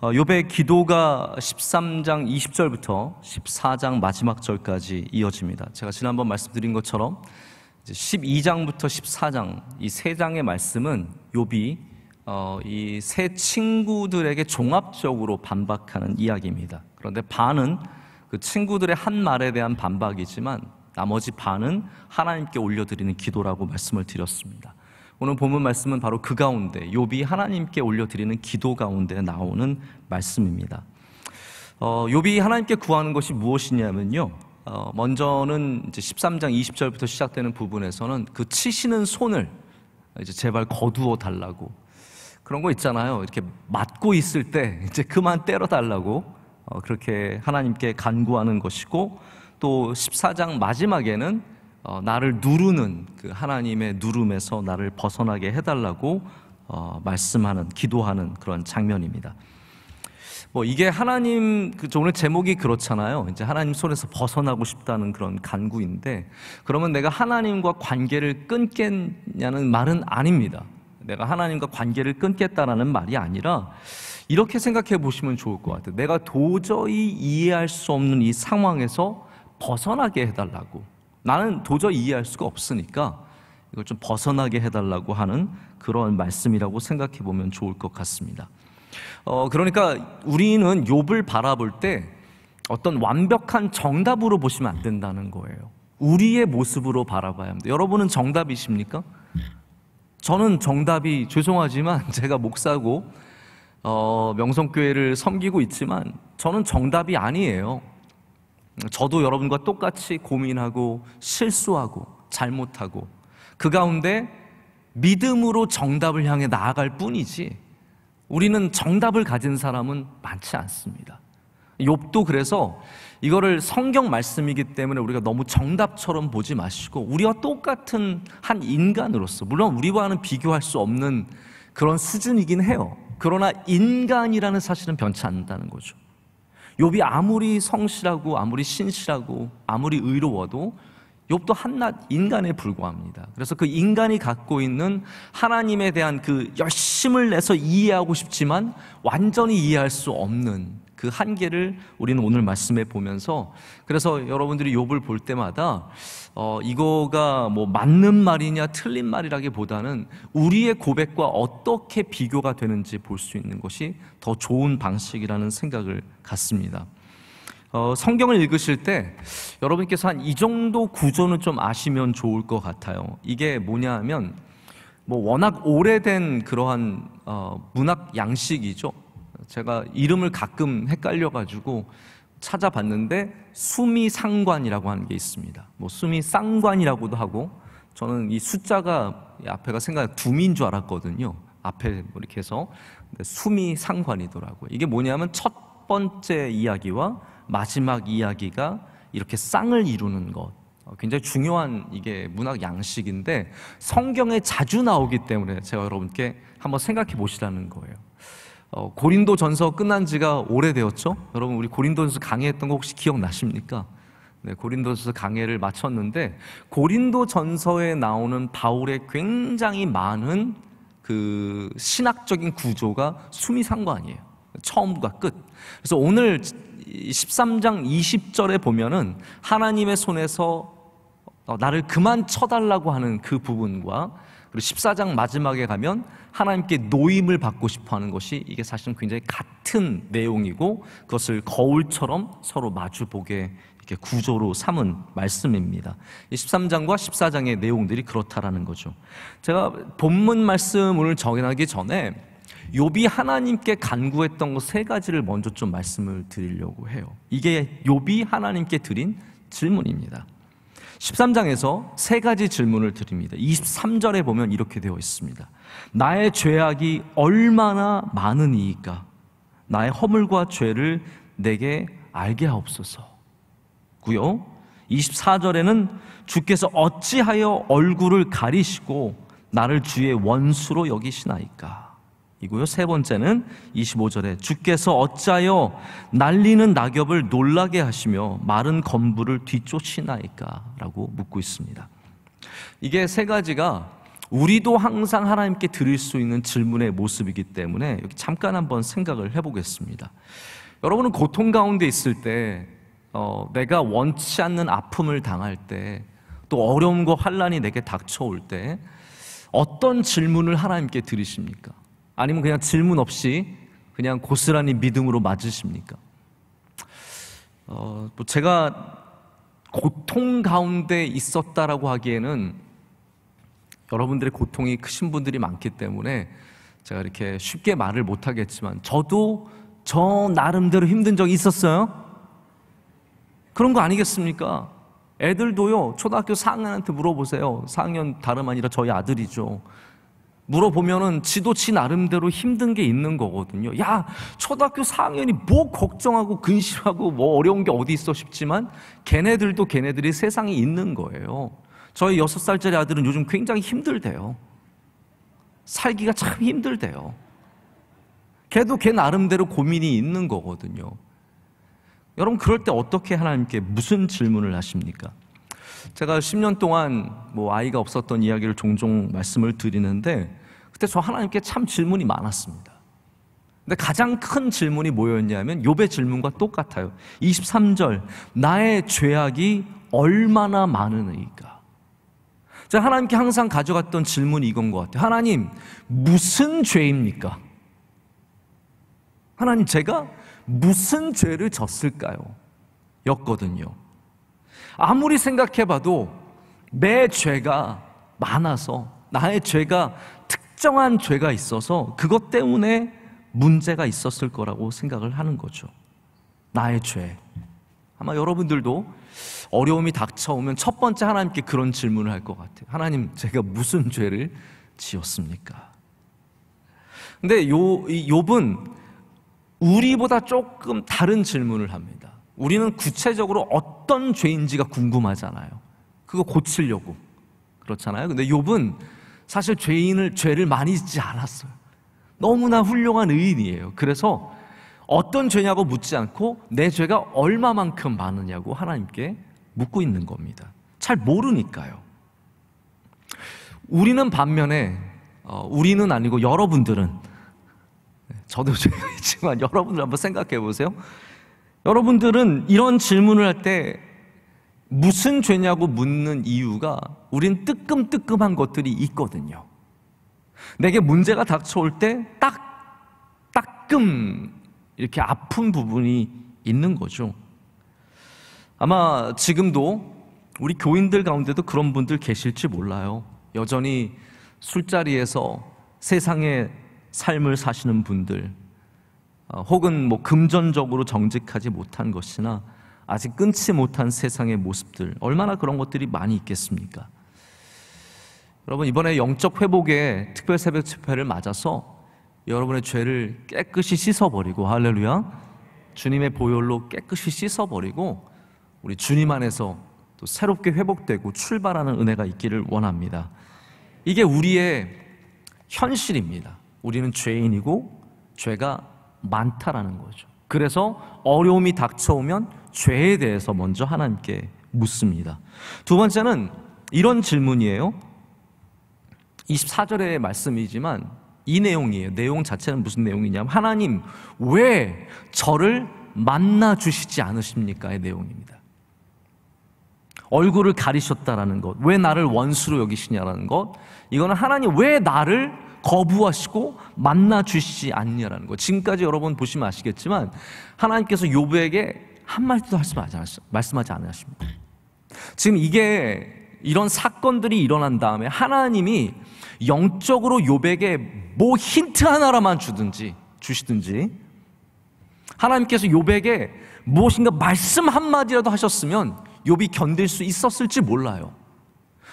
어, 요배 기도가 13장 20절부터 14장 마지막 절까지 이어집니다. 제가 지난번 말씀드린 것처럼 12장부터 14장 이 세 장의 말씀은 요비 어, 이 세 친구들에게 종합적으로 반박하는 이야기입니다. 그런데 반은 그 친구들의 한 말에 대한 반박이지만 나머지 반은 하나님께 올려드리는 기도라고 말씀을 드렸습니다. 오늘 본문 말씀은 바로 그 가운데 요비 하나님께 올려드리는 기도 가운데 나오는 말씀입니다. 어, 욥이 하나님께 구하는 것이 무엇이냐면요. 어, 먼저는 이제 13장 20절부터 시작되는 부분에서는 그 치시는 손을 이제 제발 거두어 달라고 그런 거 있잖아요. 이렇게 맞고 있을 때 이제 그만 때려 달라고 어, 그렇게 하나님께 간구하는 것이고 또 14장 마지막에는 어, 나를 누르는 그 하나님의 누름에서 나를 벗어나게 해달라고 어, 말씀하는 기도하는 그런 장면입니다. 뭐 이게 하나님 그 오늘 제목이 그렇잖아요. 이제 하나님 손에서 벗어나고 싶다는 그런 간구인데 그러면 내가 하나님과 관계를 끊겠냐는 말은 아닙니다. 내가 하나님과 관계를 끊겠다라는 말이 아니라 이렇게 생각해 보시면 좋을 것 같아요. 내가 도저히 이해할 수 없는 이 상황에서 벗어나게 해달라고 나는 도저히 이해할 수가 없으니까 이걸 좀 벗어나게 해달라고 하는 그런 말씀이라고 생각해 보면 좋을 것 같습니다. 어, 그러니까 우리는 욥을 바라볼 때 어떤 완벽한 정답으로 보시면 안 된다는 거예요. 우리의 모습으로 바라봐야 합니다. 여러분은 정답이십니까? 저는 정답이 죄송하지만 제가 목사고 어, 명성교회를 섬기고 있지만 저는 정답이 아니에요. 저도 여러분과 똑같이 고민하고 실수하고 잘못하고 그 가운데 믿음으로 정답을 향해 나아갈 뿐이지 우리는 정답을 가진 사람은 많지 않습니다. 욕도 그래서 이거를 성경 말씀이기 때문에 우리가 너무 정답처럼 보지 마시고 우리와 똑같은 한 인간으로서 물론 우리와는 비교할 수 없는 그런 수준이긴 해요. 그러나 인간이라는 사실은 변치 않는다는 거죠. 욥이 아무리 성실하고 아무리 신실하고 아무리 의로워도 욥도 한낱 인간에 불과합니다. 그래서 그 인간이 갖고 있는 하나님에 대한 그 열심을 내서 이해하고 싶지만 완전히 이해할 수 없는 그 한계를 우리는 오늘 말씀해 보면서 그래서 여러분들이 욥을 볼 때마다 어, 이거가 뭐 맞는 말이냐 틀린 말이라기보다는 우리의 고백과 어떻게 비교가 되는지 볼 수 있는 것이 더 좋은 방식이라는 생각을 갖습니다. 어, 성경을 읽으실 때 여러분께서 한 이 정도 구조는 좀 아시면 좋을 것 같아요. 이게 뭐냐 하면 뭐 워낙 오래된 그러한 어, 문학 양식이죠. 제가 이름을 가끔 헷갈려가지고 찾아봤는데 수미상관이라고 하는 게 있습니다. 뭐 수미상관이라고도 하고 저는 이 숫자가 앞에가 생각 두미인 줄 알았거든요. 앞에 뭐 이렇게 해서 수미상관이더라고요. 이게 뭐냐면 첫 번째 이야기와 마지막 이야기가 이렇게 쌍을 이루는 것. 어, 굉장히 중요한 이게 문학 양식인데 성경에 자주 나오기 때문에 제가 여러분께 한번 생각해 보시라는 거예요. 어, 고린도 전서 끝난 지가 오래되었죠? 여러분, 우리 고린도전서 강의했던 거 혹시 기억나십니까? 네, 고린도전서 강의를 마쳤는데, 고린도 전서에 나오는 바울의 굉장히 많은 그 신학적인 구조가 수미상관이에요. 처음과 끝. 그래서 오늘 13장 20절에 보면은 하나님의 손에서 어, 나를 그만 쳐달라고 하는 그 부분과 그리고 14장 마지막에 가면 하나님께 노임을 받고 싶어 하는 것이 이게 사실은 굉장히 같은 내용이고 그것을 거울처럼 서로 마주보게 이렇게 구조로 삼은 말씀입니다. 13장과 14장의 내용들이 그렇다라는 거죠. 제가 본문 말씀을 정해하기 전에 욥이 하나님께 간구했던 것 세 가지를 먼저 좀 말씀을 드리려고 해요. 이게 욥이 하나님께 드린 질문입니다. 13장에서 세 가지 질문을 드립니다. 23절에 보면 이렇게 되어 있습니다. 나의 죄악이 얼마나 많으니이까 나의 허물과 죄를 내게 알게 하옵소서고요. 24절에는 주께서 어찌하여 얼굴을 가리시고 나를 주의 원수로 여기시나이까 이고요. 세 번째는 25절에 주께서 어찌하여 날리는 낙엽을 놀라게 하시며 마른 건부를 뒤쫓으나이까라고 묻고 있습니다. 이게 세 가지가 우리도 항상 하나님께 드릴 수 있는 질문의 모습이기 때문에 여기 잠깐 한번 생각을 해보겠습니다. 여러분은 고통 가운데 있을 때, 어, 내가 원치 않는 아픔을 당할 때, 또 어려움과 환란이 내게 닥쳐올 때 어떤 질문을 하나님께 드리십니까? 아니면 그냥 질문 없이 그냥 고스란히 믿음으로 맞으십니까? 어, 뭐 제가 고통 가운데 있었다라고 하기에는 여러분들의 고통이 크신 분들이 많기 때문에 제가 이렇게 쉽게 말을 못하겠지만 저도 저 나름대로 힘든 적이 있었어요. 그런 거 아니겠습니까? 애들도요, 초등학교 4학년한테 물어보세요. 4학년 다름 아니라 저희 아들이죠. 물어보면은 지도 지 나름대로 힘든 게 있는 거거든요. 야, 초등학교 4학년이 뭐 걱정하고 근심하고 뭐 어려운 게 어디 있어 싶지만 걔네들도 걔네들이 세상에 있는 거예요. 저희 6살짜리 아들은 요즘 굉장히 힘들대요. 살기가 참 힘들대요. 걔도 걔 나름대로 고민이 있는 거거든요. 여러분, 그럴 때 어떻게 하나님께 무슨 질문을 하십니까? 제가 10년 동안 뭐 아이가 없었던 이야기를 종종 말씀을 드리는데 그때 저 하나님께 참 질문이 많았습니다. 근데 가장 큰 질문이 뭐였냐면 요배 질문과 똑같아요. 23절 나의 죄악이 얼마나 많으니까 제가 하나님께 항상 가져갔던 질문이 이건 것 같아요. 하나님, 무슨 죄입니까? 하나님, 제가 무슨 죄를 졌을까요? 였거든요. 아무리 생각해봐도 내 죄가 많아서, 나의 죄가 특정한 죄가 있어서 그것 때문에 문제가 있었을 거라고 생각을 하는 거죠. 나의 죄. 아마 여러분들도 어려움이 닥쳐오면 첫 번째 하나님께 그런 질문을 할 것 같아요. 하나님, 제가 무슨 죄를 지었습니까? 근데 요, 욥은 우리보다 조금 다른 질문을 합니다. 우리는 구체적으로 어떤 죄인지가 궁금하잖아요. 그거 고치려고. 그렇잖아요. 근데 욥은 사실 죄인을 죄를 많이 짓지 않았어요. 너무나 훌륭한 의인이에요. 그래서 어떤 죄냐고 묻지 않고 내 죄가 얼마만큼 많으냐고 하나님께 묻고 있는 겁니다. 잘 모르니까요. 우리는 반면에 어, 우리는 아니고 여러분들은 저도 죄가 있지만 여러분들 한번 생각해 보세요. 여러분들은 이런 질문을 할 때 무슨 죄냐고 묻는 이유가 우린 뜨끔뜨끔한 것들이 있거든요. 내게 문제가 닥쳐올 때 딱, 따끔 이렇게 아픈 부분이 있는 거죠. 아마 지금도 우리 교인들 가운데도 그런 분들 계실지 몰라요. 여전히 술자리에서 세상의 삶을 사시는 분들, 어, 혹은 뭐 금전적으로 정직하지 못한 것이나 아직 끊지 못한 세상의 모습들, 얼마나 그런 것들이 많이 있겠습니까? 여러분, 이번에 영적 회복의 특별 새벽 집회를 맞아서 여러분의 죄를 깨끗이 씻어버리고 할렐루야 주님의 보혈로 깨끗이 씻어버리고 우리 주님 안에서 또 새롭게 회복되고 출발하는 은혜가 있기를 원합니다. 이게 우리의 현실입니다. 우리는 죄인이고 죄가 많다라는 거죠. 그래서 어려움이 닥쳐오면 죄에 대해서 먼저 하나님께 묻습니다. 두 번째는 이런 질문이에요. 24절의 말씀이지만 이 내용이에요. 내용 자체는 무슨 내용이냐면 하나님 왜 저를 만나 주시지 않으십니까의 내용입니다. 얼굴을 가리셨다라는 것, 왜 나를 원수로 여기시냐라는 것, 이거는 하나님 왜 나를 거부하시고 만나 주시지 않냐라는 것. 지금까지 여러분 보시면 아시겠지만 하나님께서 욥에게 한 마디도 하지 말씀하지 않으십니다. 지금 이게 이런 사건들이 일어난 다음에 하나님이 영적으로 욥에 뭐 힌트 하나라만 주든지 주시든지 하나님께서 욥에게 무엇인가 말씀 한마디라도 하셨으면 욥이 견딜 수 있었을지 몰라요.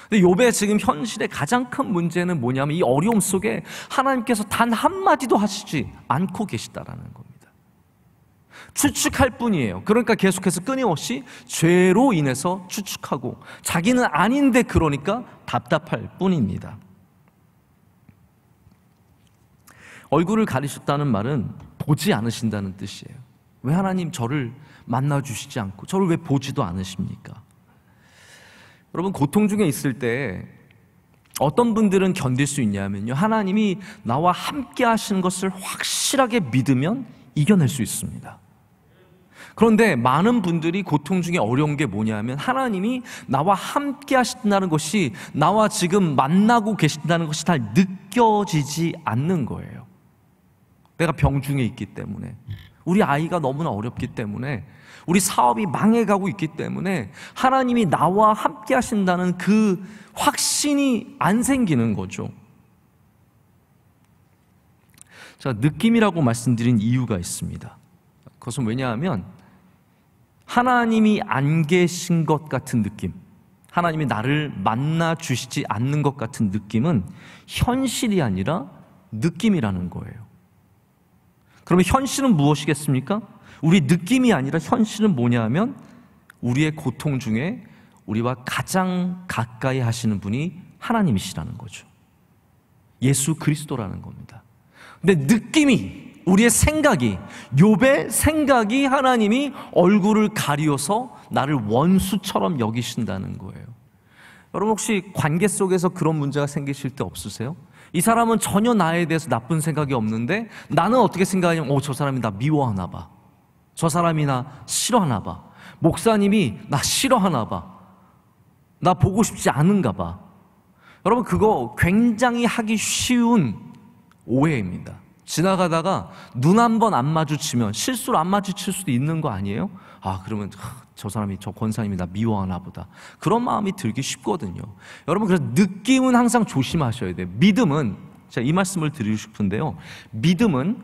근데 욥의 지금 현실의 가장 큰 문제는 뭐냐면 이 어려움 속에 하나님께서 단 한마디도 하시지 않고 계시다라는 겁니다. 추측할 뿐이에요. 그러니까 계속해서 끊임없이 죄로 인해서 추측하고 자기는 아닌데 그러니까 답답할 뿐입니다. 얼굴을 가리셨다는 말은 보지 않으신다는 뜻이에요. 왜 하나님 저를 만나 주시지 않고 저를 왜 보지도 않으십니까? 여러분 고통 중에 있을 때 어떤 분들은 견딜 수 있냐면요. 하나님이 나와 함께 하시는 것을 확실하게 믿으면 이겨낼 수 있습니다. 그런데 많은 분들이 고통 중에 어려운 게 뭐냐면 하나님이 나와 함께 하신다는 것이 나와 지금 만나고 계신다는 것이 잘 느껴지지 않는 거예요. 내가 병중에 있기 때문에 우리 아이가 너무나 어렵기 때문에 우리 사업이 망해가고 있기 때문에 하나님이 나와 함께 하신다는 그 확신이 안 생기는 거죠. 자, 느낌이라고 말씀드린 이유가 있습니다. 그것은 왜냐하면 하나님이 안 계신 것 같은 느낌, 하나님이 나를 만나 주시지 않는 것 같은 느낌은 현실이 아니라 느낌이라는 거예요. 그러면 현실은 무엇이겠습니까? 우리 느낌이 아니라 현실은 뭐냐 하면 우리의 고통 중에 우리와 가장 가까이 하시는 분이 하나님이시라는 거죠. 예수 그리스도라는 겁니다. 근데 느낌이 우리의 생각이 욥의 생각이 하나님이 얼굴을 가리워서 나를 원수처럼 여기신다는 거예요. 여러분 혹시 관계 속에서 그런 문제가 생기실 때 없으세요? 이 사람은 전혀 나에 대해서 나쁜 생각이 없는데 나는 어떻게 생각하냐면, 어, 저 사람이 나 미워하나 봐. 저 사람이 나 싫어하나 봐. 목사님이 나 싫어하나 봐. 나 보고 싶지 않은가 봐. 여러분, 그거 굉장히 하기 쉬운 오해입니다. 지나가다가 눈 한 번 안 마주치면 실수로 안 마주칠 수도 있는 거 아니에요? 아, 그러면 저 사람이 저 권사님이 나 미워하나 보다. 그런 마음이 들기 쉽거든요. 여러분 그래서 느낌은 항상 조심하셔야 돼요. 믿음은 제가 이 말씀을 드리고 싶은데요. 믿음은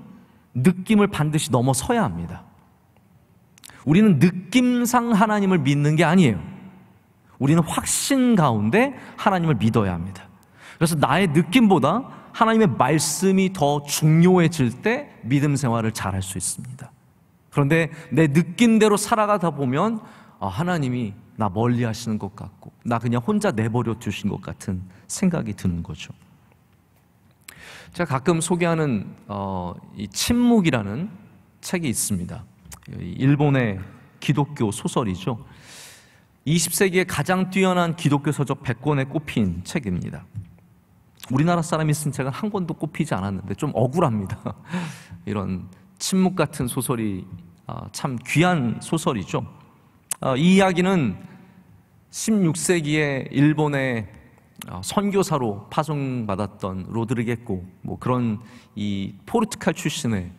느낌을 반드시 넘어서야 합니다. 우리는 느낌상 하나님을 믿는 게 아니에요. 우리는 확신 가운데 하나님을 믿어야 합니다. 그래서 나의 느낌보다 하나님의 말씀이 더 중요해질 때 믿음 생활을 잘할 수 있습니다. 그런데 내 느낀대로 살아가다 보면 아, 하나님이 나 멀리 하시는 것 같고 나 그냥 혼자 내버려 두신 것 같은 생각이 드는 거죠. 제가 가끔 소개하는 어, 이 침묵이라는 책이 있습니다. 일본의 기독교 소설이죠. 20세기에 가장 뛰어난 기독교 서적 100권에 꼽힌 책입니다. 우리나라 사람이 쓴 책은 한 권도 꼽히지 않았는데 좀 억울합니다. 이런 침묵 같은 소설이 아, 참 귀한 소설이죠. 아, 이 이야기는 16세기에 일본의 아, 선교사로 파송받았던 로드리겠고 뭐 그런 이 포르투갈 출신의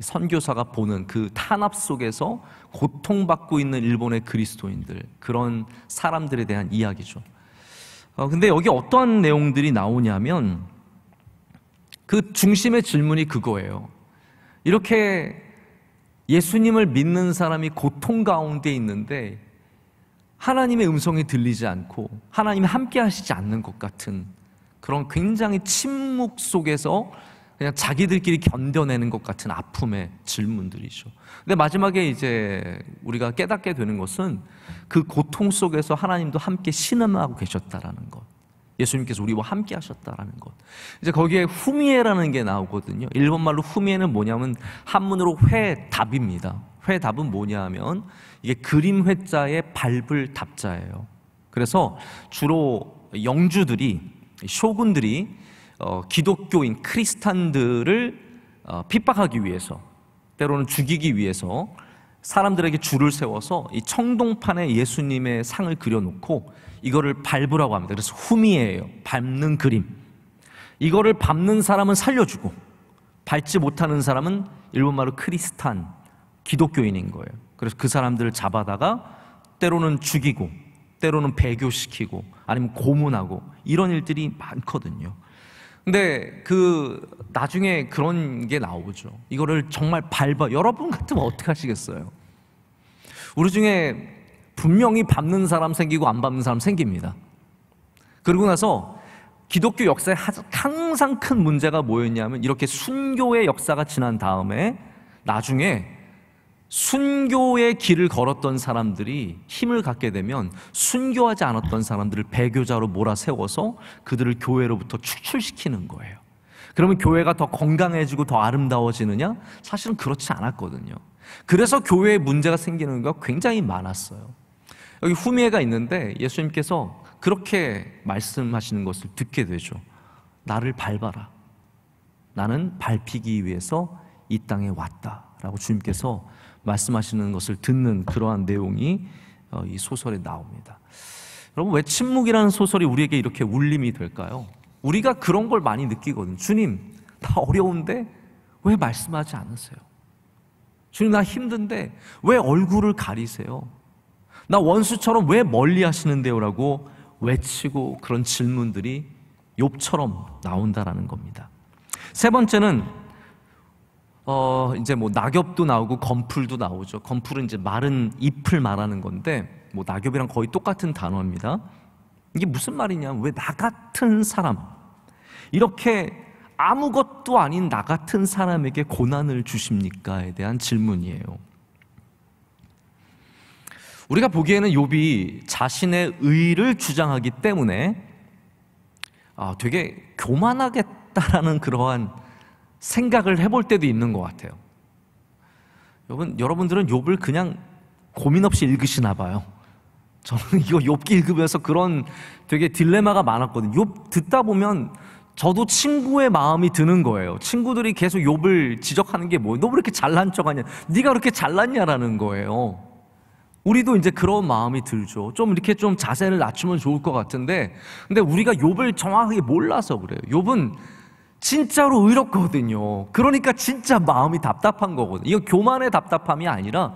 선교사가 보는 그 탄압 속에서 고통받고 있는 일본의 그리스도인들 그런 사람들에 대한 이야기죠. 근데 여기 어떠한 내용들이 나오냐면 그 중심의 질문이 그거예요. 이렇게 예수님을 믿는 사람이 고통 가운데 있는데 하나님의 음성이 들리지 않고 하나님이 함께 하시지 않는 것 같은 그런 굉장히 침묵 속에서 그냥 자기들끼리 견뎌내는 것 같은 아픔의 질문들이죠. 근데 마지막에 이제 우리가 깨닫게 되는 것은 그 고통 속에서 하나님도 함께 신음하고 계셨다라는 것. 예수님께서 우리와 함께 하셨다라는 것. 이제 거기에 후미에라는 게 나오거든요. 일본 말로 후미에는 뭐냐면 한문으로 회답입니다. 회답은 뭐냐면 이게 그림 회자의 밟을 답자예요. 그래서 주로 영주들이 쇼군들이 어, 기독교인 크리스탄들을 어, 핍박하기 위해서 때로는 죽이기 위해서 사람들에게 줄을 세워서 이 청동판에 예수님의 상을 그려놓고 이거를 밟으라고 합니다. 그래서 후미예요. 밟는 그림. 이거를 밟는 사람은 살려주고 밟지 못하는 사람은 일본말로 크리스탄, 기독교인인 거예요. 그래서 그 사람들을 잡아다가 때로는 죽이고 때로는 배교시키고 아니면 고문하고 이런 일들이 많거든요. 근데 그 나중에 그런 게 나오죠. 이거를 정말 밟아 여러분 같으면 어떻게 하시겠어요? 우리 중에 분명히 밟는 사람 생기고 안 밟는 사람 생깁니다. 그러고 나서 기독교 역사에 항상 큰 문제가 뭐였냐면 이렇게 순교의 역사가 지난 다음에 나중에 순교의 길을 걸었던 사람들이 힘을 갖게 되면 순교하지 않았던 사람들을 배교자로 몰아세워서 그들을 교회로부터 축출시키는 거예요. 그러면 교회가 더 건강해지고 더 아름다워지느냐? 사실은 그렇지 않았거든요. 그래서 교회에 문제가 생기는 거 굉장히 많았어요. 여기 후미애가 있는데 예수님께서 그렇게 말씀하시는 것을 듣게 되죠. 나를 밟아라. 나는 밟히기 위해서 이 땅에 왔다. 라고 주님께서 말씀하시는 것을 듣는 그러한 내용이 어, 이 소설에 나옵니다. 여러분, 왜 침묵이라는 소설이 우리에게 이렇게 울림이 될까요? 우리가 그런 걸 많이 느끼거든. 요 주님, 나 어려운데 왜 말씀하지 않으세요? 주님, 나 힘든데 왜 얼굴을 가리세요? 나 원수처럼 왜 멀리 하시는데요? 라고 외치고 그런 질문들이 욥처럼 나온다라는 겁니다. 세 번째는 어 이제 뭐 낙엽도 나오고 건풀도 나오죠. 건풀은 이제 마른 잎을 말하는 건데 뭐 낙엽이랑 거의 똑같은 단어입니다. 이게 무슨 말이냐? 면왜 나 같은 사람 이렇게 아무것도 아닌 나 같은 사람에게 고난을 주십니까에 대한 질문이에요. 우리가 보기에는 욥이 자신의 의를 주장하기 때문에 아, 되게 교만하겠다라는 그러한 생각을 해볼 때도 있는 것 같아요. 여러분, 여러분들은 욥을 그냥 고민 없이 읽으시나 봐요. 저는 이거 욥기 읽으면서 그런 되게 딜레마가 많았거든요. 욥 듣다 보면 저도 친구의 마음이 드는 거예요. 친구들이 계속 욥을 지적하는 게 뭐예요? 너 왜 이렇게 잘난 척하냐? 네가 그렇게 잘났냐라는 거예요. 우리도 이제 그런 마음이 들죠. 좀 이렇게 좀 자세를 낮추면 좋을 것 같은데, 근데 우리가 욥을 정확하게 몰라서 그래요. 욥은 진짜로 의롭거든요. 그러니까 진짜 마음이 답답한 거거든요. 이건 교만의 답답함이 아니라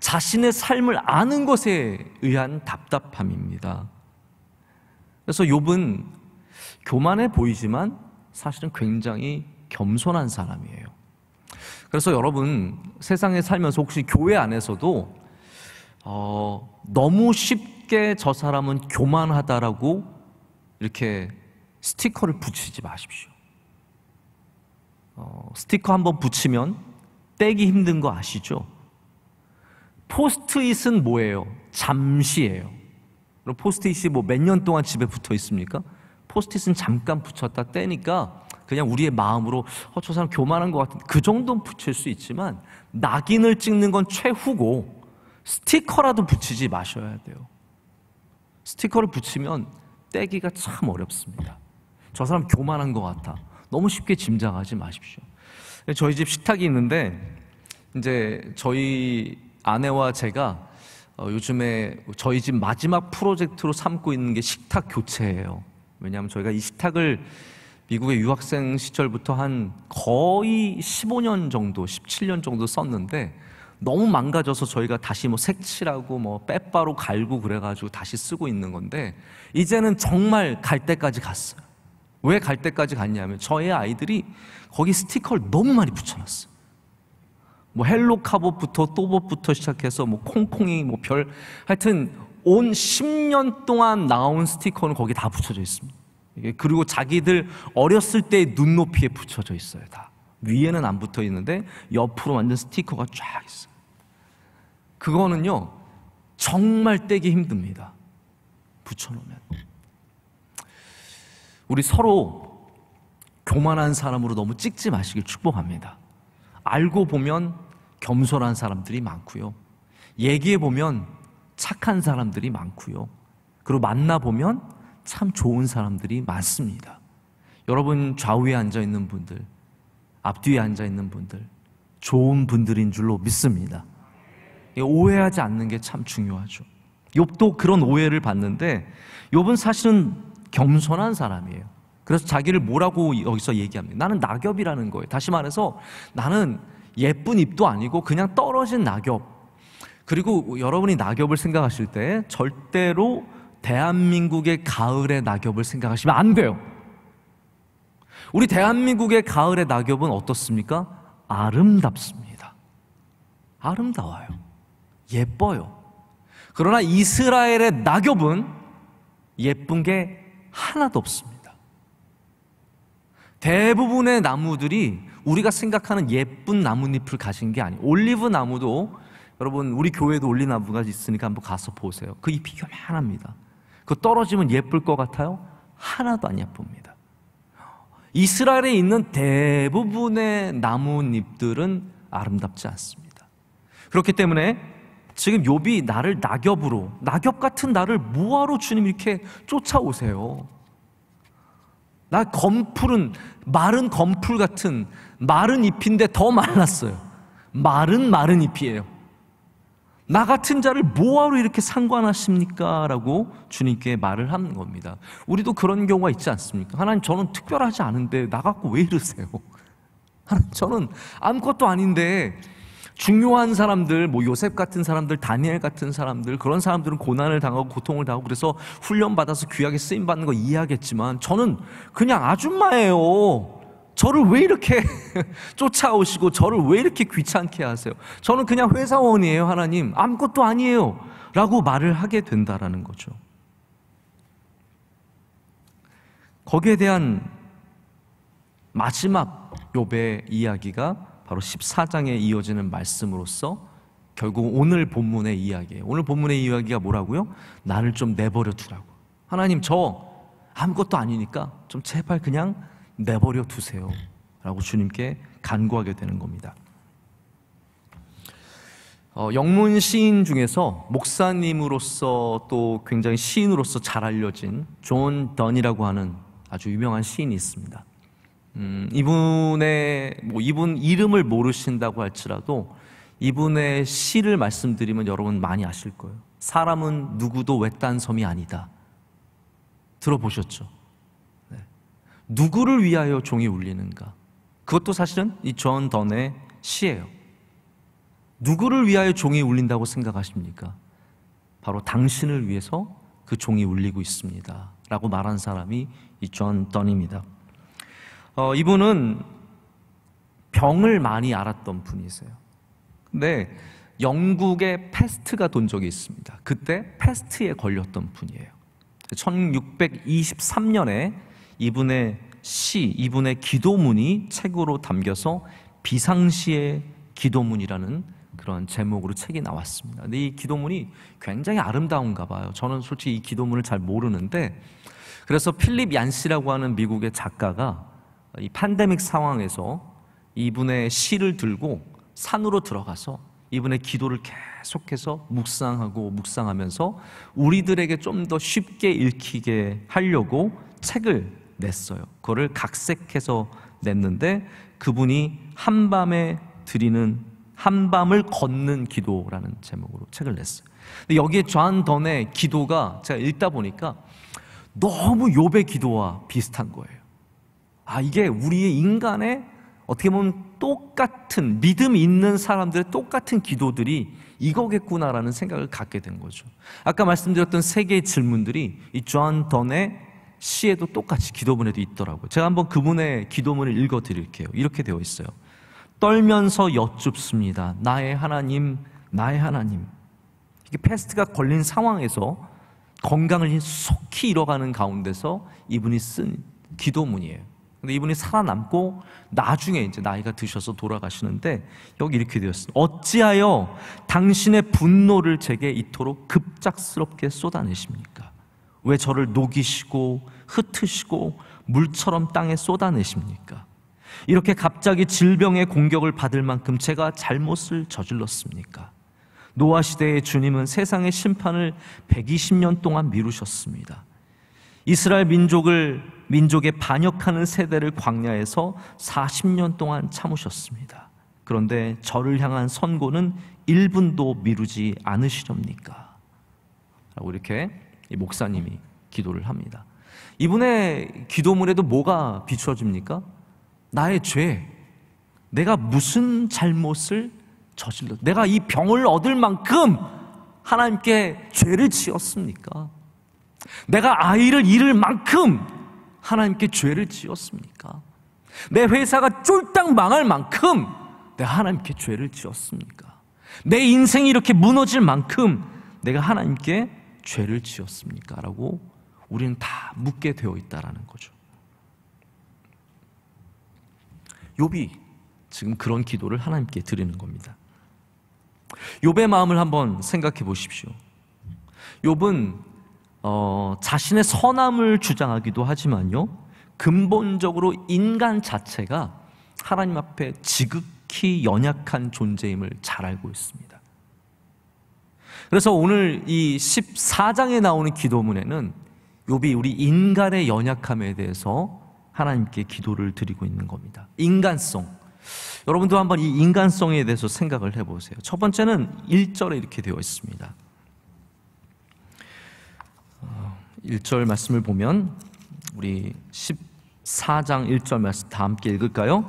자신의 삶을 아는 것에 의한 답답함입니다. 그래서 욥은 교만해 보이지만 사실은 굉장히 겸손한 사람이에요. 그래서 여러분 세상에 살면서 혹시 교회 안에서도 어, 너무 쉽게 저 사람은 교만하다라고 이렇게 스티커를 붙이지 마십시오. 어, 스티커 한번 붙이면 떼기 힘든 거 아시죠? 포스트잇은 뭐예요? 잠시예요. 그럼 포스트잇이 뭐 몇 년 동안 집에 붙어 있습니까? 포스트잇은 잠깐 붙였다 떼니까 그냥 우리의 마음으로 어, 저 사람 교만한 것 같은 그 정도는 붙일 수 있지만 낙인을 찍는 건 최후고 스티커라도 붙이지 마셔야 돼요. 스티커를 붙이면 떼기가 참 어렵습니다. 저 사람 교만한 것 같아. 너무 쉽게 짐작하지 마십시오. 저희 집 식탁이 있는데 이제 저희 아내와 제가 어, 요즘에 저희 집 마지막 프로젝트로 삼고 있는 게 식탁 교체예요. 왜냐하면 저희가 이 식탁을 미국의 유학생 시절부터 한 거의 15년 정도, 17년 정도 썼는데 너무 망가져서 저희가 다시 뭐 색칠하고 뭐빼빠로 갈고 그래가지고 다시 쓰고 있는 건데 이제는 정말 갈 때까지 갔어요. 왜 갈 때까지 갔냐면 저희 아이들이 거기 스티커를 너무 많이 붙여놨어요. 뭐 헬로카봇부터 또봇부터 시작해서 뭐 콩콩이 뭐 별 하여튼 온 10년 동안 나온 스티커는 거기 다 붙여져 있습니다. 그리고 자기들 어렸을 때 눈높이에 붙여져 있어요, 다. 위에는 안 붙어 있는데 옆으로 완전 스티커가 쫙 있어요. 그거는요, 정말 떼기 힘듭니다. 붙여놓으면. 우리 서로 교만한 사람으로 너무 찍지 마시길 축복합니다. 알고 보면 겸손한 사람들이 많고요. 얘기해 보면 착한 사람들이 많고요. 그리고 만나보면 참 좋은 사람들이 많습니다. 여러분 좌우에 앉아 있는 분들, 앞뒤에 앉아 있는 분들, 좋은 분들인 줄로 믿습니다. 예, 오해하지 않는 게 참 중요하죠. 욥도 그런 오해를 받는데 욥은 사실은 겸손한 사람이에요. 그래서 자기를 뭐라고 여기서 얘기합니다. 나는 낙엽이라는 거예요. 다시 말해서 나는 예쁜 잎도 아니고 그냥 떨어진 낙엽. 그리고 여러분이 낙엽을 생각하실 때 절대로 대한민국의 가을의 낙엽을 생각하시면 안 돼요. 우리 대한민국의 가을의 낙엽은 어떻습니까? 아름답습니다. 아름다워요. 예뻐요. 그러나 이스라엘의 낙엽은 예쁜 게 하나도 없습니다. 대부분의 나무들이 우리가 생각하는 예쁜 나뭇잎을 가진 게 아니에요. 올리브 나무도 여러분 우리 교회도 올리나무가 있으니까 한번 가서 보세요. 그 잎이 교만합니다. 그 떨어지면 예쁠 것 같아요? 하나도 안 예쁩니다. 이스라엘에 있는 대부분의 나뭇잎들은 아름답지 않습니다. 그렇기 때문에 지금 욥이 나를 낙엽으로 낙엽 같은 나를 무화로 주님 이렇게 쫓아오세요. 나 검풀은 마른 검풀 같은 마른 잎인데 더 말랐어요. 마른 마른 잎이에요. 나 같은 자를 뭐하러 이렇게 상관하십니까? 라고 주님께 말을 한 겁니다. 우리도 그런 경우가 있지 않습니까? 하나님, 저는 특별하지 않은데 나 갖고 왜 이러세요? 하나님, 저는 아무것도 아닌데 중요한 사람들, 뭐 요셉 같은 사람들, 다니엘 같은 사람들, 그런 사람들은 고난을 당하고 고통을 당하고 그래서 훈련받아서 귀하게 쓰임받는 거 이해하겠지만 저는 그냥 아줌마예요. 저를 왜 이렇게 쫓아오시고 저를 왜 이렇게 귀찮게 하세요? 저는 그냥 회사원이에요, 하나님. 아무것도 아니에요. 라고 말을 하게 된다라는 거죠. 거기에 대한 마지막 욥의 이야기가 바로 14장에 이어지는 말씀으로서 결국 오늘 본문의 이야기예요. 오늘 본문의 이야기가 뭐라고요? 나를 좀 내버려 두라고. 하나님 저 아무것도 아니니까 좀 제발 그냥 내버려 두세요. 라고 주님께 간구하게 되는 겁니다. 어, 영문 시인 중에서 목사님으로서 또 굉장히 시인으로서 잘 알려진 존 던이라고 하는 아주 유명한 시인이 있습니다. 음, 이분의 뭐 이분 이름을 모르신다고 할지라도 이분의 시를 말씀드리면 여러분 많이 아실 거예요. 사람은 누구도 외딴 섬이 아니다. 들어보셨죠? 네. 누구를 위하여 종이 울리는가? 그것도 사실은 이존 던의 시예요. 누구를 위하여 종이 울린다고 생각하십니까? 바로 당신을 위해서 그 종이 울리고 있습니다. 라고 말한 사람이 이존 던입니다. 어, 이분은 병을 많이 앓았던 분이세요. 근데 네. 영국에 패스트가 돈 적이 있습니다. 그때 패스트에 걸렸던 분이에요. 1623년에 이분의 시, 이분의 기도문이 책으로 담겨서 비상시의 기도문이라는 그런 제목으로 책이 나왔습니다. 근데 이 기도문이 굉장히 아름다운가 봐요. 저는 솔직히 이 기도문을 잘 모르는데 그래서 필립 얀시라고 하는 미국의 작가가 이 팬데믹 상황에서 이분의 시를 들고 산으로 들어가서 이분의 기도를 계속해서 묵상하고 묵상하면서 우리들에게 좀 더 쉽게 읽히게 하려고 책을 냈어요. 그거를 각색해서 냈는데 그분이 한밤에 드리는 한밤을 걷는 기도라는 제목으로 책을 냈어요. 근데 여기에 존 던의 기도가 제가 읽다 보니까 너무 요배 기도와 비슷한 거예요. 아, 이게 우리의 인간의 어떻게 보면 똑같은 믿음 있는 사람들의 똑같은 기도들이 이거겠구나라는 생각을 갖게 된 거죠. 아까 말씀드렸던 세 개의 질문들이 이 존 던의 시에도 똑같이 기도문에도 있더라고요. 제가 한번 그분의 기도문을 읽어 드릴게요. 이렇게 되어 있어요. 떨면서 여쭙습니다. 나의 하나님, 나의 하나님. 이게 패스트가 걸린 상황에서 건강을 속히 잃어가는 가운데서 이분이 쓴 기도문이에요. 근데 이분이 살아남고 나중에 이제 나이가 드셔서 돌아가시는데 여기 이렇게 되었습니다. 어찌하여 당신의 분노를 제게 이토록 급작스럽게 쏟아내십니까? 왜 저를 녹이시고 흩으시고 물처럼 땅에 쏟아내십니까? 이렇게 갑자기 질병의 공격을 받을 만큼 제가 잘못을 저질렀습니까? 노아 시대의 주님은 세상의 심판을 120년 동안 미루셨습니다. 이스라엘 민족을 민족의 반역하는 세대를 광야에서 40년 동안 참으셨습니다. 그런데 저를 향한 선고는 1분도 미루지 않으시렵니까? 라고 이렇게 목사님이 기도를 합니다. 이분의 기도문에도 뭐가 비추어집니까? 나의 죄, 내가 무슨 잘못을 저질렀, 내가 이 병을 얻을 만큼 하나님께 죄를 지었습니까? 내가 아이를 잃을 만큼 하나님께 죄를 지었습니까? 내 회사가 쫄딱 망할 만큼 내가 하나님께 죄를 지었습니까? 내 인생이 이렇게 무너질 만큼 내가 하나님께 죄를 지었습니까? 라고 우리는 다 묻게 되어 있다라는 거죠. 욥이 지금 그런 기도를 하나님께 드리는 겁니다. 욥의 마음을 한번 생각해 보십시오. 욥은 어, 자신의 선함을 주장하기도 하지만요, 근본적으로 인간 자체가 하나님 앞에 지극히 연약한 존재임을 잘 알고 있습니다. 그래서 오늘 이 14장에 나오는 기도문에는 욥이 우리 인간의 연약함에 대해서 하나님께 기도를 드리고 있는 겁니다. 인간성. 여러분도 한번 이 인간성에 대해서 생각을 해 보세요. 첫 번째는 1절에 이렇게 되어 있습니다. 1절 말씀을 보면 우리 14장 1절 말씀 다 함께 읽을까요?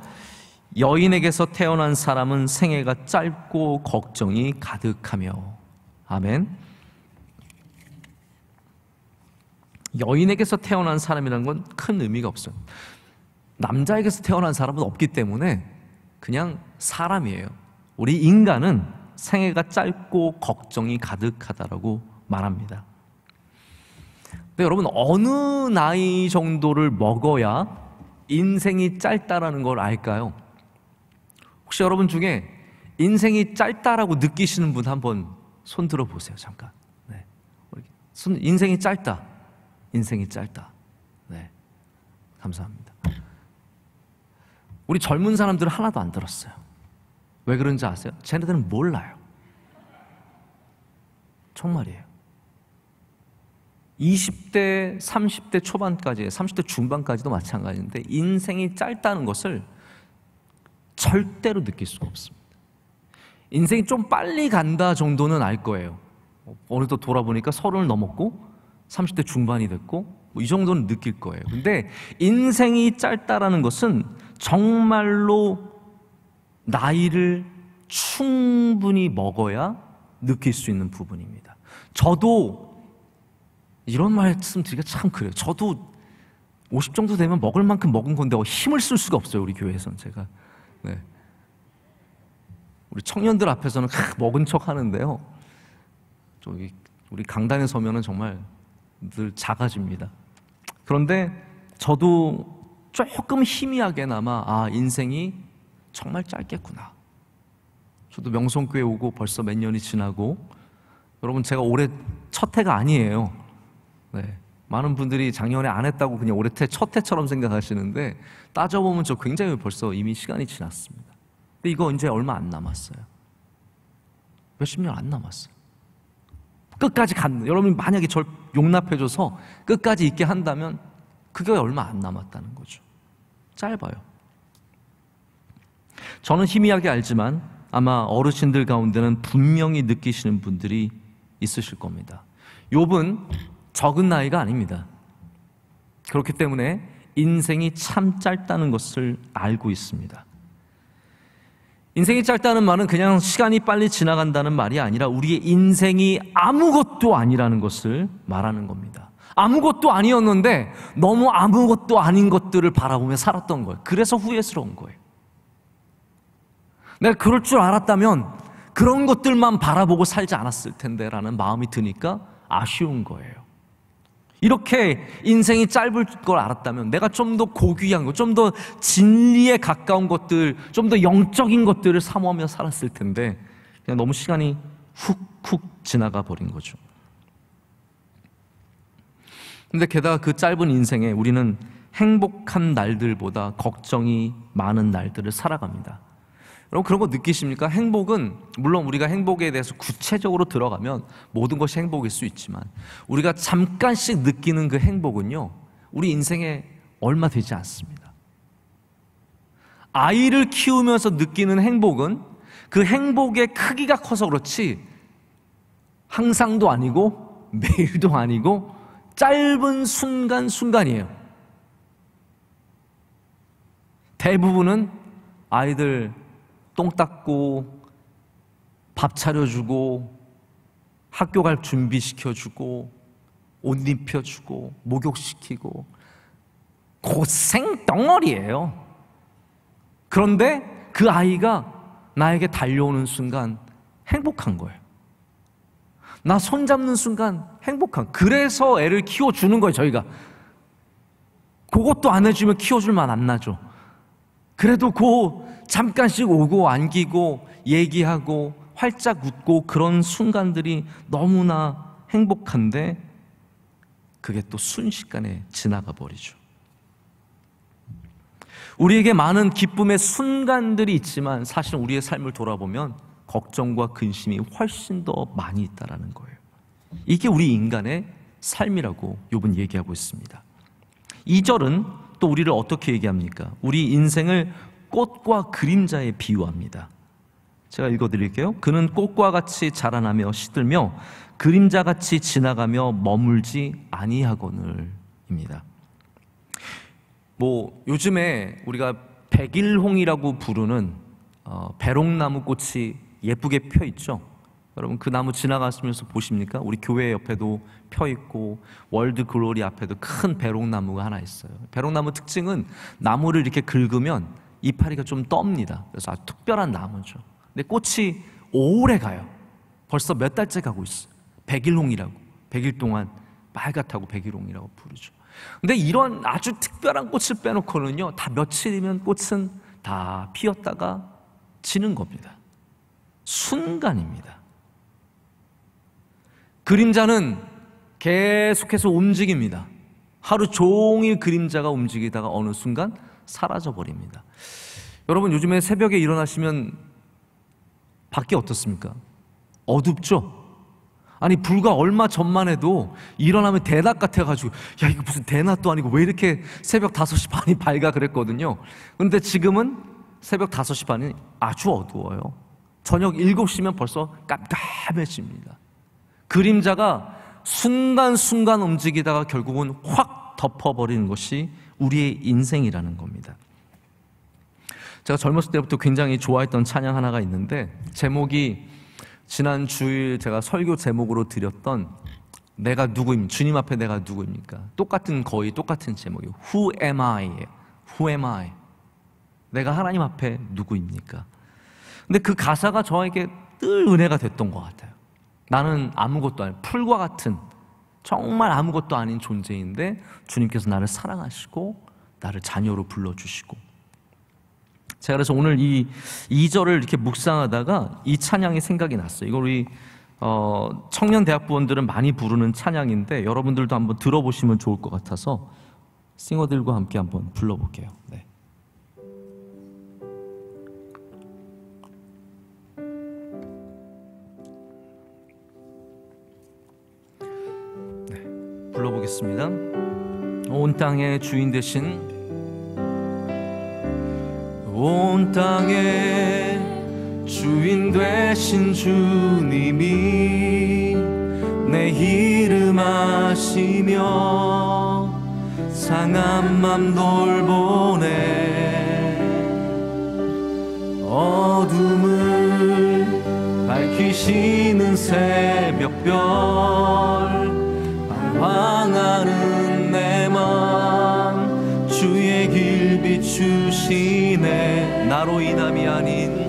여인에게서 태어난 사람은 생애가 짧고 걱정이 가득하며 아멘. 여인에게서 태어난 사람이라는 건 큰 의미가 없어요. 남자에게서 태어난 사람은 없기 때문에 그냥 사람이에요. 우리 인간은 생애가 짧고 걱정이 가득하다라고 말합니다. 근데 네, 여러분 어느 나이 정도를 먹어야 인생이 짧다라는 걸 알까요? 혹시 여러분 중에 인생이 짧다라고 느끼시는 분 한번 손 들어 보세요. 잠깐. 네. 인생이 짧다. 인생이 짧다. 네. 감사합니다. 우리 젊은 사람들은 하나도 안 들었어요. 왜 그런지 아세요? 쟤네들은 몰라요. 정말이에요. 20대, 30대 초반까지, 30대 중반까지도 마찬가지인데 인생이 짧다는 것을 절대로 느낄 수가 없습니다. 인생이 좀 빨리 간다 정도는 알 거예요. 오늘도 돌아보니까 서른을 넘었고 30대 중반이 됐고 뭐이 정도는 느낄 거예요. 근데 인생이 짧다라는 것은 정말로 나이를 충분히 먹어야 느낄 수 있는 부분입니다. 저도 이런 말씀 드리기가 참 그래요. 저도 50 정도 되면 먹을 만큼 먹은 건데 어, 힘을 쓸 수가 없어요. 우리 교회에서는 제가. 네. 우리 청년들 앞에서는 먹은 척 하는데요. 저기 우리 강단에 서면은 정말 늘 작아집니다. 그런데 저도 조금 희미하게나마 아 인생이 정말 짧겠구나. 저도 명성교회 오고 벌써 몇 년이 지나고 여러분 제가 올해 첫 해가 아니에요. 네. 많은 분들이 작년에 안 했다고 그냥 올해 태, 첫 해처럼 생각하시는데 따져보면 저 굉장히 벌써 이미 시간이 지났습니다. 근데 이거 이제 얼마 안 남았어요. 몇십 년 안 남았어요. 끝까지 간, 여러분이 만약에 절 용납해줘서 끝까지 있게 한다면 그게 얼마 안 남았다는 거죠. 짧아요. 저는 희미하게 알지만 아마 어르신들 가운데는 분명히 느끼시는 분들이 있으실 겁니다. 욥은 적은 나이가 아닙니다. 그렇기 때문에 인생이 참 짧다는 것을 알고 있습니다. 인생이 짧다는 말은 그냥 시간이 빨리 지나간다는 말이 아니라 우리의 인생이 아무것도 아니라는 것을 말하는 겁니다. 아무것도 아니었는데 너무 아무것도 아닌 것들을 바라보며 살았던 거예요. 그래서 후회스러운 거예요. 내가 그럴 줄 알았다면 그런 것들만 바라보고 살지 않았을 텐데라는 마음이 드니까 아쉬운 거예요. 이렇게 인생이 짧을 걸 알았다면 내가 좀 더 고귀한 것, 좀 더 진리에 가까운 것들, 좀 더 영적인 것들을 사모하며 살았을 텐데 그냥 너무 시간이 훅훅 지나가 버린 거죠. 근데 게다가 그 짧은 인생에 우리는 행복한 날들보다 걱정이 많은 날들을 살아갑니다. 여러분 그런 거 느끼십니까? 행복은 물론 우리가 행복에 대해서 구체적으로 들어가면 모든 것이 행복일 수 있지만 우리가 잠깐씩 느끼는 그 행복은요 우리 인생에 얼마 되지 않습니다. 아이를 키우면서 느끼는 행복은 그 행복의 크기가 커서 그렇지 항상도 아니고 매일도 아니고 짧은 순간순간이에요. 대부분은 아이들 똥 닦고 밥 차려주고 학교 갈 준비시켜주고 옷 입혀주고 목욕시키고 고생 덩어리예요. 그런데 그 아이가 나에게 달려오는 순간 행복한 거예요. 나 손잡는 순간 행복한. 그래서 애를 키워주는 거예요, 저희가. 그것도 안 해주면 키워줄 만 안 나죠. 그래도 고 잠깐씩 오고 안기고 얘기하고 활짝 웃고 그런 순간들이 너무나 행복한데 그게 또 순식간에 지나가 버리죠. 우리에게 많은 기쁨의 순간들이 있지만 사실 우리의 삶을 돌아보면 걱정과 근심이 훨씬 더 많이 있다라는 거예요. 이게 우리 인간의 삶이라고 요번 얘기하고 있습니다. 2절은 또 우리를 어떻게 얘기합니까? 우리 인생을 꽃과 그림자에 비유합니다. 제가 읽어드릴게요. 그는 꽃과 같이 자라나며 시들며 그림자같이 지나가며 머물지 아니하거늘입니다. 뭐 요즘에 우리가 백일홍이라고 부르는 어, 배롱나무 꽃이 예쁘게 펴 있죠. 여러분 그 나무 지나가시면서 보십니까? 우리 교회 옆에도 펴 있고 월드 글로리 앞에도 큰 배롱나무가 하나 있어요. 배롱나무 특징은 나무를 이렇게 긁으면 이파리가 좀 떱니다. 그래서 아주 특별한 나무죠. 근데 꽃이 오래 가요. 벌써 몇 달째 가고 있어요. 백일홍이라고. 백일 동안 빨갛다고 백일홍이라고 부르죠. 근데 이런 아주 특별한 꽃을 빼놓고는요, 다 며칠이면 꽃은 다 피었다가 지는 겁니다. 순간입니다. 그림자는 계속해서 움직입니다. 하루 종일 그림자가 움직이다가 어느 순간 사라져 버립니다. 여러분 요즘에 새벽에 일어나시면 밖에 어떻습니까? 어둡죠? 아니 불과 얼마 전만 해도 일어나면 대낮 같아가지고 야 이거 무슨 대낮도 아니고 왜 이렇게 새벽 5시 반이 밝아 그랬거든요 근데 지금은 새벽 5시 반이 아주 어두워요 저녁 7시면 벌써 깜깜해집니다 그림자가 순간순간 움직이다가 결국은 확 덮어버리는 것이 우리의 인생이라는 겁니다. 제가 젊었을 때부터 굉장히 좋아했던 찬양 하나가 있는데 제목이 지난 주일 제가 설교 제목으로 드렸던 내가 누구입니까? 주님 앞에 내가 누구입니까? 똑같은 거의 똑같은 제목이 Who am I? Who am I? 내가 하나님 앞에 누구입니까? 근데 그 가사가 저에게 늘 은혜가 됐던 것 같아요. 나는 아무것도 아닌 풀과 같은 정말 아무것도 아닌 존재인데 주님께서 나를 사랑하시고 나를 자녀로 불러주시고 제가 그래서 오늘 이 2절을 이렇게 묵상하다가 이 찬양이 생각이 났어요. 이걸 우리 어, 청년 대학부원들은 많이 부르는 찬양인데 여러분들도 한번 들어보시면 좋을 것 같아서 싱어들과 함께 한번 불러볼게요. 네. 불러보겠습니다. 온 땅의 주인 대신 온 땅의 주인 되신 주님이 내 이름 아시며 상한 맘 돌보네 어둠을 밝히시는 새벽별 마른 내마 주의 길 비추시네 나로 인함이 아닌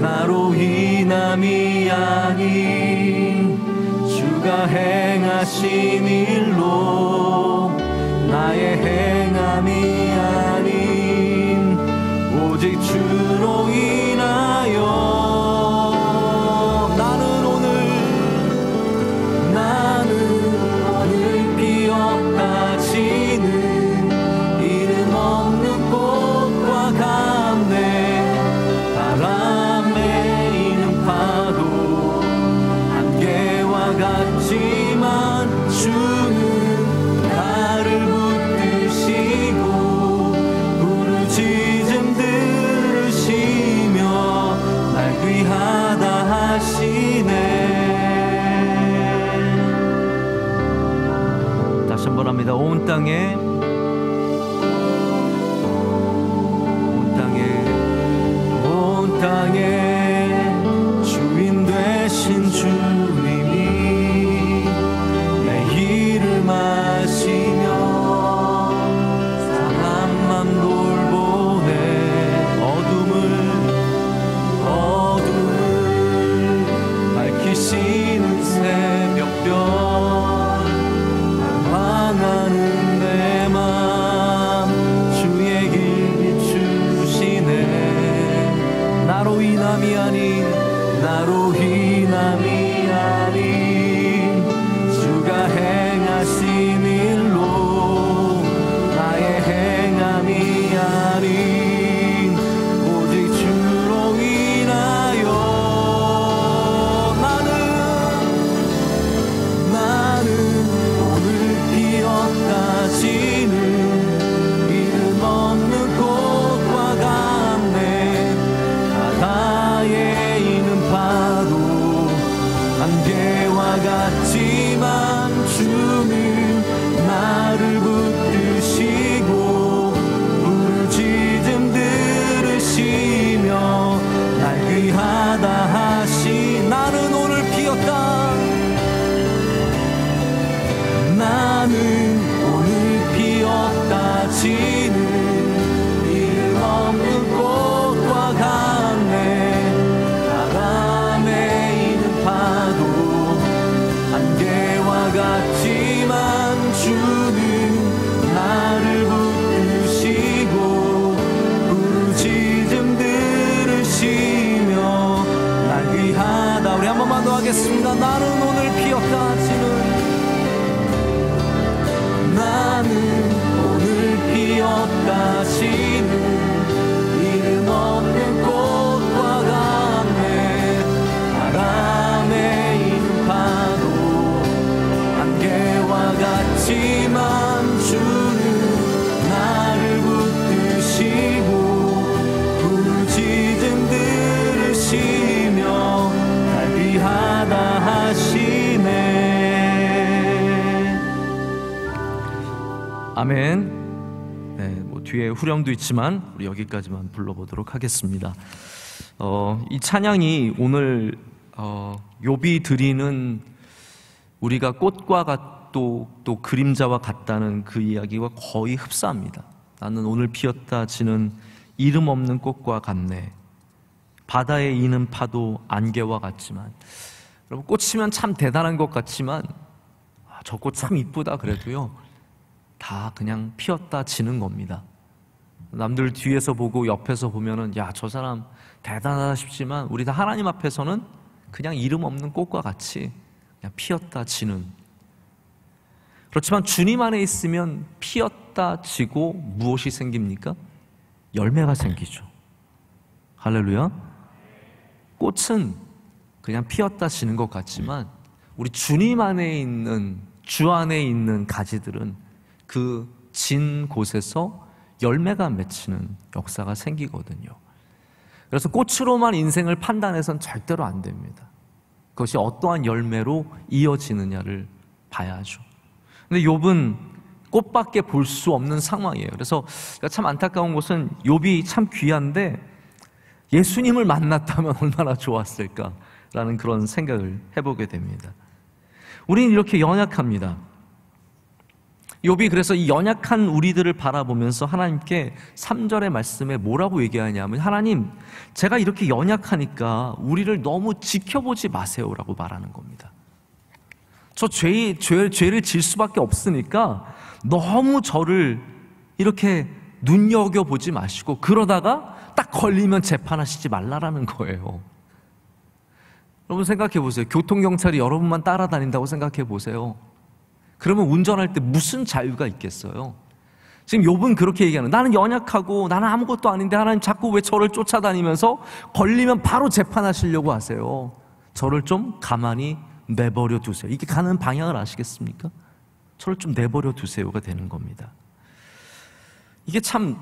나로 인함이 아닌 주가 행하신 일로 나의 행함이 아닌 오직 주온 땅에 후렴도 있지만 우리 여기까지만 불러보도록 하겠습니다. 어, 이 찬양이 오늘 어, 요비 드리는 우리가 꽃과 같고 또 그림자와 같다는 그 이야기와 거의 흡사합니다. 나는 오늘 피었다 지는 이름 없는 꽃과 같네. 바다에 이는 파도 안개와 같지만 여러분 꽃이면 참 대단한 것 같지만 아, 저꽃 참 이쁘다 그래도요 다 그냥 피었다 지는 겁니다. 남들 뒤에서 보고 옆에서 보면은 야, 저 사람 대단하다 싶지만 우리 다 하나님 앞에서는 그냥 이름 없는 꽃과 같이 그냥 피었다 지는 그렇지만 주님 안에 있으면 피었다 지고 무엇이 생깁니까? 열매가 생기죠. 할렐루야. 꽃은 그냥 피었다 지는 것 같지만 우리 주님 안에 있는 주 안에 있는 가지들은 그 진 곳에서 열매가 맺히는 역사가 생기거든요. 그래서 꽃으로만 인생을 판단해선 절대로 안 됩니다. 그것이 어떠한 열매로 이어지느냐를 봐야죠. 근데 욥은 꽃밖에 볼 수 없는 상황이에요. 그래서 참 안타까운 것은 욥이 참 귀한데 예수님을 만났다면 얼마나 좋았을까라는 그런 생각을 해보게 됩니다. 우리는 이렇게 연약합니다. 욥이 그래서 이 연약한 우리들을 바라보면서 하나님께 3절의 말씀에 뭐라고 얘기하냐면 하나님 제가 이렇게 연약하니까 우리를 너무 지켜보지 마세요라고 말하는 겁니다. 저 죄, 죄, 죄를 질 수밖에 없으니까 너무 저를 이렇게 눈여겨보지 마시고 그러다가 딱 걸리면 재판하시지 말라라는 거예요. 여러분 생각해 보세요. 교통경찰이 여러분만 따라다닌다고 생각해 보세요. 그러면 운전할 때 무슨 자유가 있겠어요? 지금 욥은 그렇게 얘기하는 나는 연약하고 나는 아무것도 아닌데 하나님 자꾸 왜 저를 쫓아다니면서 걸리면 바로 재판하시려고 하세요. 저를 좀 가만히 내버려 두세요. 이게 가는 방향을 아시겠습니까? 저를 좀 내버려 두세요가 되는 겁니다. 이게 참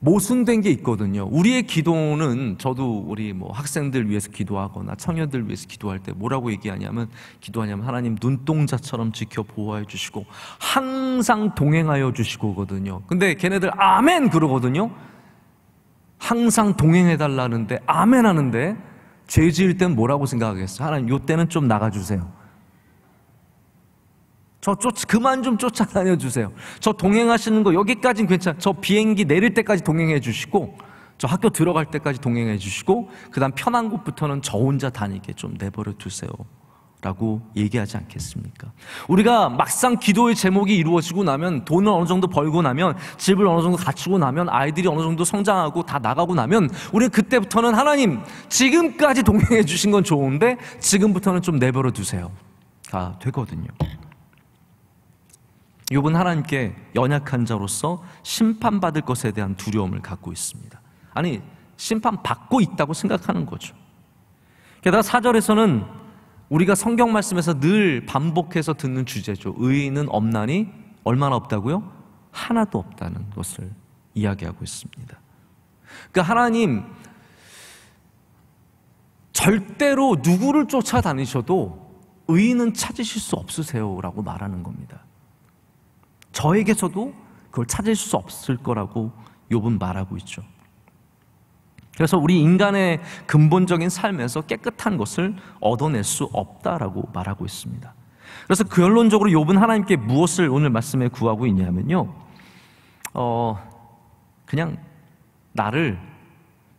모순된 게 있거든요. 우리의 기도는 저도 우리 뭐 학생들 위해서 기도하거나 청년들 위해서 기도할 때 뭐라고 얘기하냐면 기도하냐면 하나님 눈동자처럼 지켜 보호해 주시고 항상 동행하여 주시고거든요. 근데 걔네들 아멘 그러거든요. 항상 동행해 달라는데 아멘 하는데 죄 지을 땐 뭐라고 생각하겠어요? 하나님 요 때는 좀 나가 주세요. 저 쫓, 그만 좀 쫓아다녀 주세요. 저 동행하시는 거 여기까지는 괜찮아. 저 비행기 내릴 때까지 동행해 주시고, 저 학교 들어갈 때까지 동행해 주시고, 그 다음 편한 곳부터는 저 혼자 다니게 좀 내버려 두세요. 라고 얘기하지 않겠습니까? 우리가 막상 기도의 제목이 이루어지고 나면 돈을 어느 정도 벌고 나면 집을 어느 정도 갖추고 나면 아이들이 어느 정도 성장하고 다 나가고 나면 우리 그때부터는 하나님 지금까지 동행해 주신 건 좋은데 지금부터는 좀 내버려 두세요. 가 되거든요. 욥은 하나님께 연약한 자로서 심판받을 것에 대한 두려움을 갖고 있습니다. 아니 심판받고 있다고 생각하는 거죠. 게다가 사절에서는 우리가 성경 말씀에서 늘 반복해서 듣는 주제죠. 의인은 없나니 얼마나 없다고요? 하나도 없다는 것을 이야기하고 있습니다. 그러니까 하나님 절대로 누구를 쫓아다니셔도 의인은 찾으실 수 없으세요라고 말하는 겁니다. 저에게서도 그걸 찾을 수 없을 거라고 욥은 말하고 있죠. 그래서 우리 인간의 근본적인 삶에서 깨끗한 것을 얻어낼 수 없다라고 말하고 있습니다. 그래서 그 결론적으로 욥은 하나님께 무엇을 오늘 말씀에 구하고 있냐면요. 어, 그냥 나를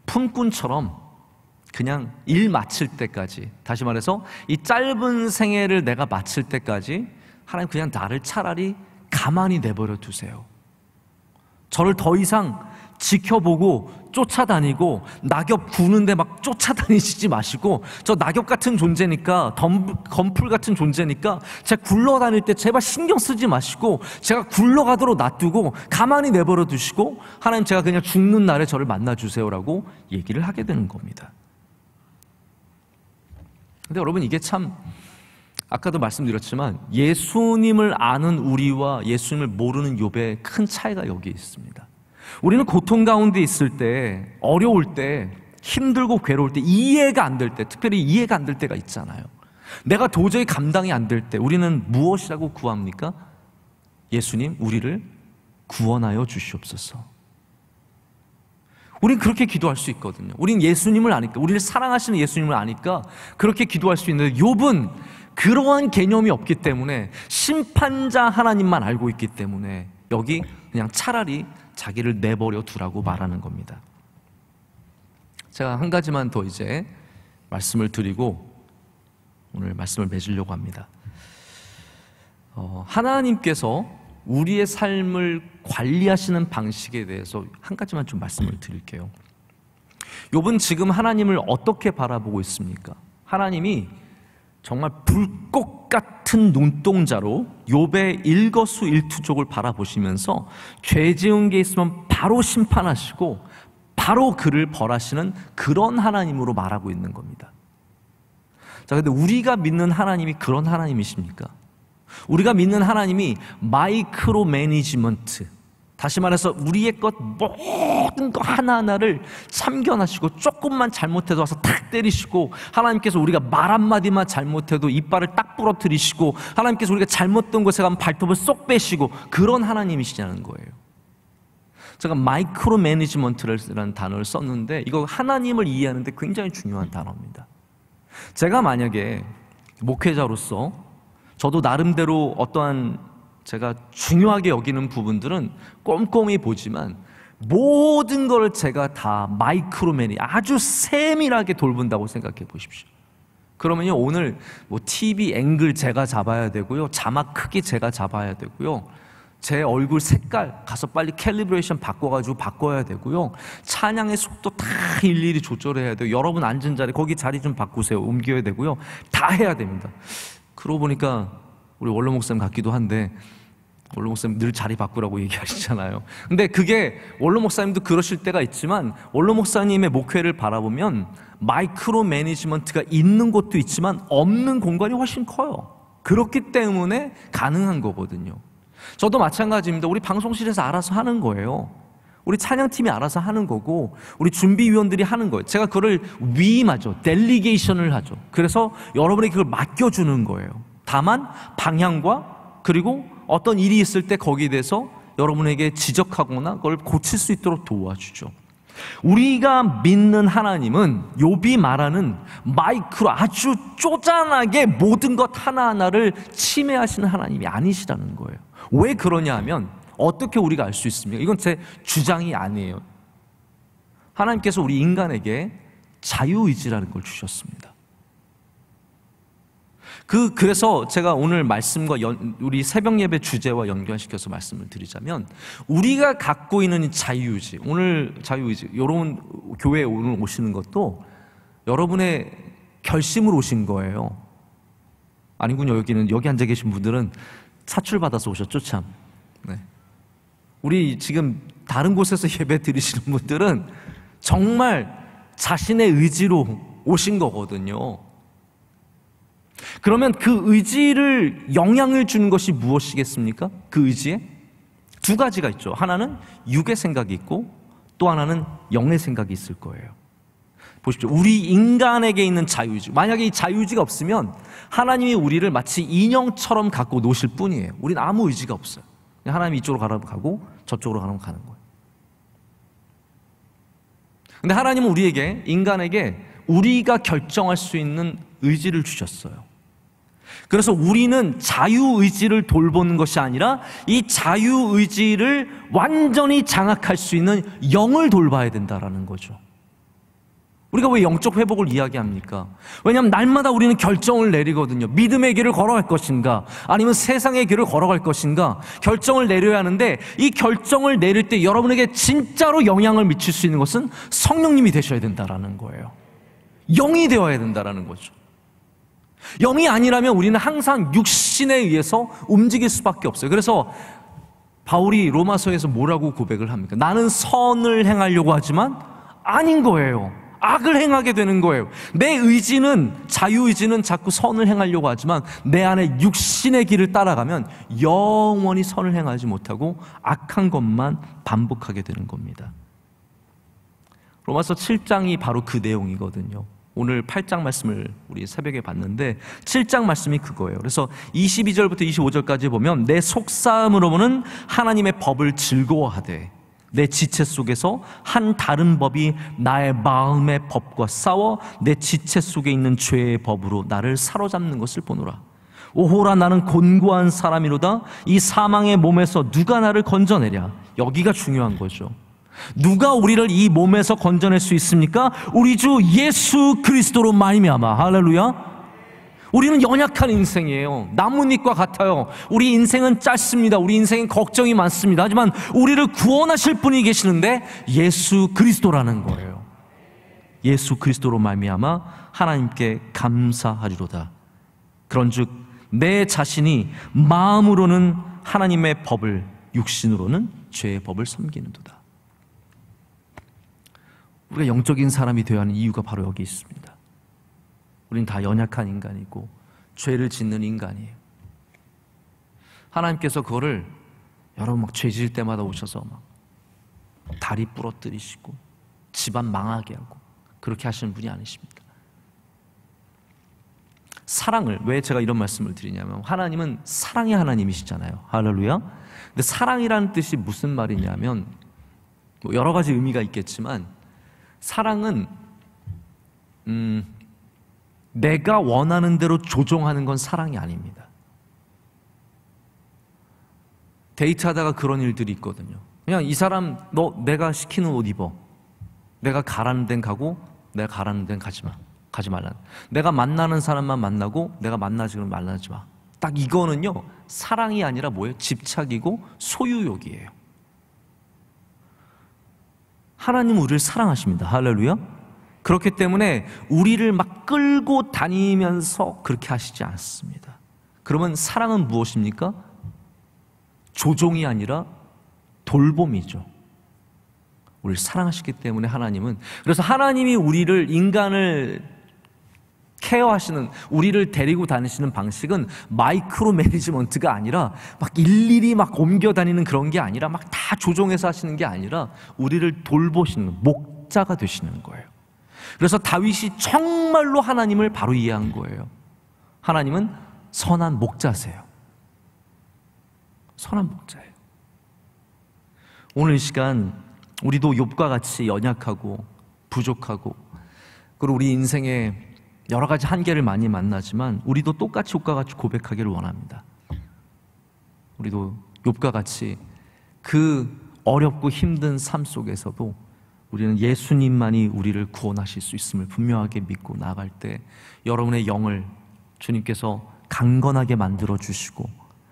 품꾼처럼 그냥 일 마칠 때까지 다시 말해서 이 짧은 생애를 내가 마칠 때까지 하나님 그냥 나를 차라리 가만히 내버려 두세요. 저를 더 이상 지켜보고 쫓아다니고 낙엽 구는데 막 쫓아다니시지 마시고 저 낙엽 같은 존재니까 건풀 같은 존재니까 제가 굴러다닐 때 제발 신경 쓰지 마시고 제가 굴러가도록 놔두고 가만히 내버려 두시고 하나님 제가 그냥 죽는 날에 저를 만나 주세요라고 얘기를 하게 되는 겁니다. 근데 여러분 이게 참 아까도 말씀드렸지만 예수님을 아는 우리와 예수님을 모르는 욥의 큰 차이가 여기에 있습니다. 우리는 고통 가운데 있을 때, 어려울 때, 힘들고 괴로울 때, 이해가 안 될 때, 특별히 이해가 안 될 때가 있잖아요. 내가 도저히 감당이 안 될 때, 우리는 무엇이라고 구합니까? 예수님, 우리를 구원하여 주시옵소서. 우린 그렇게 기도할 수 있거든요. 우린 예수님을 아니까, 우리를 사랑하시는 예수님을 아니까 그렇게 기도할 수 있는데 욥은 그러한 개념이 없기 때문에 심판자 하나님만 알고 있기 때문에 여기 그냥 차라리 자기를 내버려 두라고 말하는 겁니다. 제가 한 가지만 더 이제 말씀을 드리고 오늘 말씀을 맺으려고 합니다. 어, 하나님께서 우리의 삶을 관리하시는 방식에 대해서 한 가지만 좀 말씀을 드릴게요. 욥은 지금 하나님을 어떻게 바라보고 있습니까? 하나님이 정말 불꽃 같은 눈동자로 요배 일거수일투족을 바라보시면서 죄 지은 게 있으면 바로 심판하시고 바로 그를 벌하시는 그런 하나님으로 말하고 있는 겁니다. 자, 근데 우리가 믿는 하나님이 그런 하나님이십니까? 우리가 믿는 하나님이 마이크로 매니지먼트, 다시 말해서 우리의 것 모든 것 하나하나를 참견하시고 조금만 잘못해도 와서 탁 때리시고 하나님께서 우리가 말 한마디만 잘못해도 이빨을 딱 부러뜨리시고 하나님께서 우리가 잘못된 곳에 가면 발톱을 쏙 빼시고 그런 하나님이시냐는 거예요. 제가 마이크로 매니지먼트라는 단어를 썼는데 이거 하나님을 이해하는데 굉장히 중요한 단어입니다. 제가 만약에 목회자로서 저도 나름대로 어떠한 제가 중요하게 여기는 부분들은 꼼꼼히 보지만 모든 걸 제가 다 마이크로맨이 아주 세밀하게 돌본다고 생각해 보십시오. 그러면요, 오늘 뭐 TV 앵글 제가 잡아야 되고요. 자막 크기 제가 잡아야 되고요. 제 얼굴 색깔 가서 빨리 캘리브레이션 바꿔가지고 바꿔야 되고요. 찬양의 속도 다 일일이 조절해야 돼요. 여러분 앉은 자리, 거기 자리 좀 바꾸세요. 옮겨야 되고요. 다 해야 됩니다. 그러고 보니까 우리 원로 목사님 같기도 한데 원로 목사님 늘 자리 바꾸라고 얘기하시잖아요. 근데 그게 원로 목사님도 그러실 때가 있지만 원로 목사님의 목회를 바라보면 마이크로 매니지먼트가 있는 곳도 있지만 없는 공간이 훨씬 커요. 그렇기 때문에 가능한 거거든요. 저도 마찬가지입니다. 우리 방송실에서 알아서 하는 거예요. 우리 찬양팀이 알아서 하는 거고 우리 준비위원들이 하는 거예요. 제가 그를 위임하죠. 델리게이션을 하죠. 그래서 여러분이 그걸 맡겨주는 거예요. 다만 방향과 그리고 어떤 일이 있을 때 거기에 대해서 여러분에게 지적하거나 그걸 고칠 수 있도록 도와주죠. 우리가 믿는 하나님은 요비 말하는 마이크로 아주 쪼잔하게 모든 것 하나하나를 침해하시는 하나님이 아니시라는 거예요. 왜 그러냐 하면 어떻게 우리가 알 수 있습니까? 이건 제 주장이 아니에요. 하나님께서 우리 인간에게 자유의지라는 걸 주셨습니다. 그 그래서 제가 오늘 말씀과 연, 우리 새벽 예배 주제와 연결시켜서 말씀을 드리자면 우리가 갖고 있는 자유의지 오늘 자유의지 여러분 교회 오늘 오시는 것도 여러분의 결심으로 오신 거예요. 아니군요 여기는 여기 앉아 계신 분들은 사출 받아서 오셨죠 참. 네. 우리 지금 다른 곳에서 예배 드리시는 분들은 정말 자신의 의지로 오신 거거든요. 그러면 그 의지를 영향을 주는 것이 무엇이겠습니까? 그 의지에 두 가지가 있죠. 하나는 육의 생각이 있고 또 하나는 영의 생각이 있을 거예요. 보십시오. 우리 인간에게 있는 자유지 만약에 이자유지가 없으면 하나님이 우리를 마치 인형처럼 갖고 노실 뿐이에요. 우린 아무 의지가 없어요. 하나님이 이쪽으로 가라고 가고 저쪽으로 가라고 가는 거예요. 근데 하나님은 우리에게, 인간에게 우리가 결정할 수 있는 의지를 주셨어요. 그래서 우리는 자유의지를 돌보는 것이 아니라 이 자유의지를 완전히 장악할 수 있는 영을 돌봐야 된다라는 거죠. 우리가 왜 영적 회복을 이야기합니까? 왜냐하면 날마다 우리는 결정을 내리거든요. 믿음의 길을 걸어갈 것인가, 아니면 세상의 길을 걸어갈 것인가, 결정을 내려야 하는데 이 결정을 내릴 때 여러분에게 진짜로 영향을 미칠 수 있는 것은 성령님이 되셔야 된다라는 거예요. 영이 되어야 된다라는 거죠. 영이 아니라면 우리는 항상 육신에 의해서 움직일 수밖에 없어요. 그래서 바울이 로마서에서 뭐라고 고백을 합니까? 나는 선을 행하려고 하지만 아닌 거예요. 악을 행하게 되는 거예요. 내 의지는, 자유의지는 자꾸 선을 행하려고 하지만 내 안에 육신의 길을 따라가면 영원히 선을 행하지 못하고 악한 것만 반복하게 되는 겁니다. 로마서 7장이 바로 그 내용이거든요. 오늘 8장 말씀을 우리 새벽에 봤는데 7장 말씀이 그거예요. 그래서 22절부터 25절까지 보면 내 속사음으로는 하나님의 법을 즐거워하되 내 지체 속에서 한 다른 법이 나의 마음의 법과 싸워 내 지체 속에 있는 죄의 법으로 나를 사로잡는 것을 보노라. 오호라 나는 곤고한 사람이로다 이 사망의 몸에서 누가 나를 건져내랴. 여기가 중요한 거죠. 누가 우리를 이 몸에서 건져낼 수 있습니까? 우리 주 예수 그리스도로 말미암아 할렐루야. 우리는 연약한 인생이에요. 나뭇잎과 같아요. 우리 인생은 짧습니다. 우리 인생엔 걱정이 많습니다. 하지만 우리를 구원하실 분이 계시는데 예수 그리스도라는 거예요. 예수 그리스도로 말미암아 하나님께 감사하리로다. 그런즉 내 자신이 마음으로는 하나님의 법을 육신으로는 죄의 법을 섬기는도다. 우리가 영적인 사람이 되어야 하는 이유가 바로 여기 있습니다. 우린 다 연약한 인간이고 죄를 짓는 인간이에요. 하나님께서 그거를 여러분 막 죄질 때마다 오셔서 막 다리 부러뜨리시고 집안 망하게 하고 그렇게 하시는 분이 아니십니다. 사랑을 왜 제가 이런 말씀을 드리냐면 하나님은 사랑의 하나님이시잖아요. 할렐루야. 근데 사랑이라는 뜻이 무슨 말이냐면 뭐 여러 가지 의미가 있겠지만 사랑은 음, 내가 원하는 대로 조종하는 건 사랑이 아닙니다. 데이트하다가 그런 일들이 있거든요. 그냥 이 사람 너 내가 시키는 옷 입어. 내가 가라는 데는 가고 내가 가라는 데는 가지 마. 가지 말라. 내가 만나는 사람만 만나고 내가 만나지 그럼 만나지 마. 딱 이거는요. 사랑이 아니라 뭐예요? 집착이고 소유욕이에요. 하나님 우리를 사랑하십니다. 할렐루야. 그렇기 때문에 우리를 막 끌고 다니면서 그렇게 하시지 않습니다. 그러면 사랑은 무엇입니까? 조종이 아니라 돌봄이죠. 우리를 사랑하시기 때문에 하나님은 그래서 하나님이 우리를 인간을 케어하시는 우리를 데리고 다니시는 방식은 마이크로 매니지먼트가 아니라 막 일일이 막 옮겨 다니는 그런 게 아니라 막 다 조종해서 하시는 게 아니라 우리를 돌보시는 목자가 되시는 거예요. 그래서 다윗이 정말로 하나님을 바로 이해한 거예요. 하나님은 선한 목자세요. 선한 목자예요. 오늘 이 시간 우리도 욥과 같이 연약하고 부족하고 그리고 우리 인생에 여러 가지 한계를 많이 만나지만 우리도 똑같이 욥과 같이 고백하기를 원합니다. 우리도 욥과 같이 그 어렵고 힘든 삶 속에서도 우리는 예수님만이 우리를 구원하실 수 있음을 분명하게 믿고 나갈때 여러분의 영을 주님께서 강건하게 만들어 주시고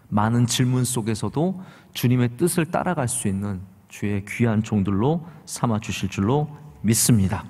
많은 질문 속에서도 주님의 뜻을 따라갈 수 있는 주의 귀한 종들로 삼아 주실 줄로 믿습니다.